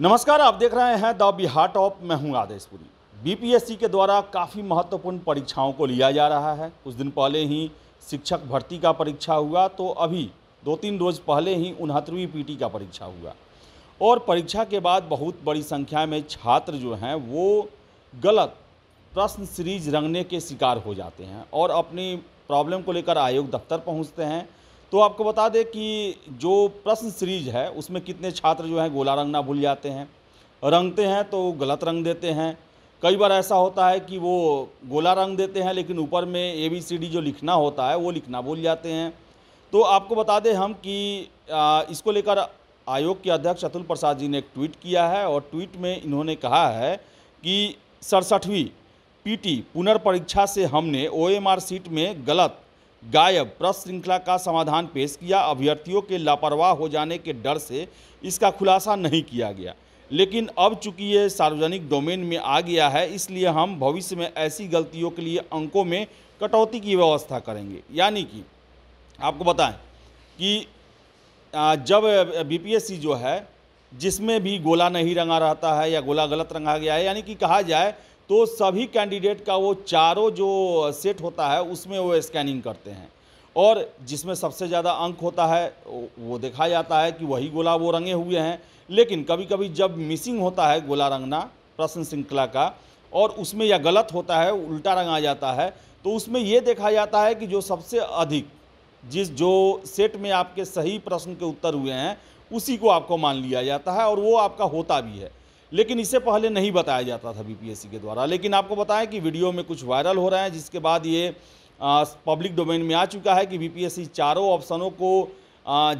नमस्कार आप देख रहे हैं द बिहार टॉप मैं हूं आदेश पुरी बीपीएससी के द्वारा काफ़ी महत्वपूर्ण परीक्षाओं को लिया जा रहा है कुछ दिन पहले ही शिक्षक भर्ती का परीक्षा हुआ तो अभी दो तीन रोज़ पहले ही उनहत्तरवीं पीटी का परीक्षा हुआ और परीक्षा के बाद बहुत बड़ी संख्या में छात्र जो हैं वो गलत प्रश्न सीरीज रंगने के शिकार हो जाते हैं और अपनी प्रॉब्लम को लेकर आयोग दफ्तर पहुँचते हैं तो आपको बता दें कि जो प्रश्न सीरीज है उसमें कितने छात्र जो हैं गोला रंगना भूल जाते हैं रंगते हैं तो गलत रंग देते हैं कई बार ऐसा होता है कि वो गोला रंग देते हैं लेकिन ऊपर में ए बी सी डी जो लिखना होता है वो लिखना भूल जाते हैं तो आपको बता दें हम कि इसको लेकर आयोग के अध्यक्ष अतुल प्रसाद जी ने एक ट्वीट किया है और ट्वीट में इन्होंने कहा है कि सड़सठवीं पीटी पुनर्परीक्षा से हमने ओएमआर सीट में गलत गायब प्रश्न श्रृंखला का समाधान पेश किया अभ्यर्थियों के लापरवाह हो जाने के डर से इसका खुलासा नहीं किया गया लेकिन अब चूंकि ये सार्वजनिक डोमेन में आ गया है इसलिए हम भविष्य में ऐसी गलतियों के लिए अंकों में कटौती की व्यवस्था करेंगे यानी कि आपको बताएं कि जब बीपीएससी जो है जिसमें भी गोला नहीं रंगा रहता है या गोला गलत रंगा गया है यानी कि कहा जाए तो सभी कैंडिडेट का वो चारों जो सेट होता है उसमें वो स्कैनिंग करते हैं और जिसमें सबसे ज़्यादा अंक होता है वो देखा जाता है कि वही गोला वो रंगे हुए हैं लेकिन कभी कभी जब मिसिंग होता है गोला रंगना प्रश्न श्रृंखला का और उसमें या गलत होता है उल्टा रंग आ जाता है तो उसमें ये देखा जाता है कि जो सबसे अधिक जिस जो सेट में आपके सही प्रश्न के उत्तर हुए हैं उसी को आपको मान लिया जाता है और वो आपका होता भी है लेकिन इससे पहले नहीं बताया जाता था बीपीएससी के द्वारा लेकिन आपको बताएं कि वीडियो में कुछ वायरल हो रहा है जिसके बाद ये पब्लिक डोमेन में आ चुका है कि बीपीएससी चारों ऑप्शनों को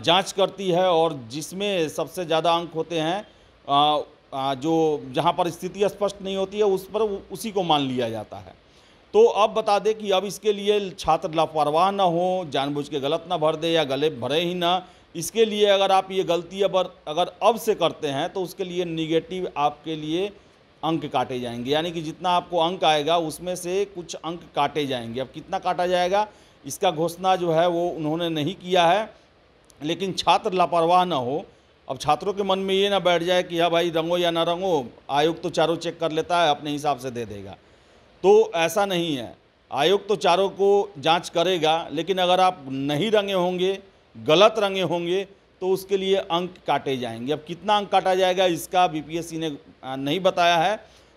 जांच करती है और जिसमें सबसे ज़्यादा अंक होते हैं जो जहाँ पर स्थिति स्पष्ट नहीं होती है उस पर उसी को मान लिया जाता है तो अब बता दें कि अब इसके लिए छात्र लापरवाह ना हो जानबूझ के गलत ना भर दे या गले भरे ही ना इसके लिए अगर आप ये गलती अगर अगर अब से करते हैं तो उसके लिए निगेटिव आपके लिए अंक काटे जाएंगे यानी कि जितना आपको अंक आएगा उसमें से कुछ अंक काटे जाएंगे अब कितना काटा जाएगा इसका घोषणा जो है वो उन्होंने नहीं किया है लेकिन छात्र लापरवाह ना हो अब छात्रों के मन में ये ना बैठ जाए कि हाँ भाई रंगो या ना रंगो आयोग तो चारों चेक कर लेता है अपने हिसाब से दे देगा तो ऐसा नहीं है आयोग तो चारों को जांच करेगा लेकिन अगर आप नहीं रंगे होंगे गलत रंगे होंगे तो उसके लिए अंक काटे जाएंगे अब कितना अंक काटा जाएगा इसका बीपीएससी ने नहीं बताया है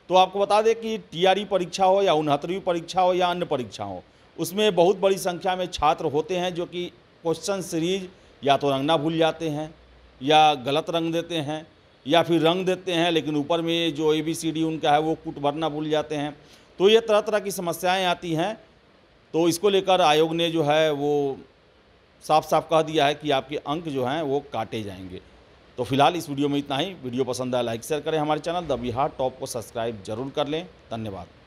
तो आपको बता दें कि टीआरई e परीक्षा हो या उनहत्तरवीं परीक्षा हो या अन्य परीक्षा हो उसमें बहुत बड़ी संख्या में छात्र होते हैं जो कि क्वेश्चन सीरीज या तो रंगना भूल जाते हैं या गलत रंग देते हैं या फिर रंग देते हैं लेकिन ऊपर में जो ए बी सी डी उनका है वो कुट भरना भूल जाते हैं तो ये तरह तरह की समस्याएं आती हैं तो इसको लेकर आयोग ने जो है वो साफ साफ कह दिया है कि आपके अंक जो हैं वो काटे जाएंगे तो फिलहाल इस वीडियो में इतना ही वीडियो पसंद आया लाइक शेयर करें हमारे चैनल द बिहार टॉप को सब्सक्राइब जरूर कर लें धन्यवाद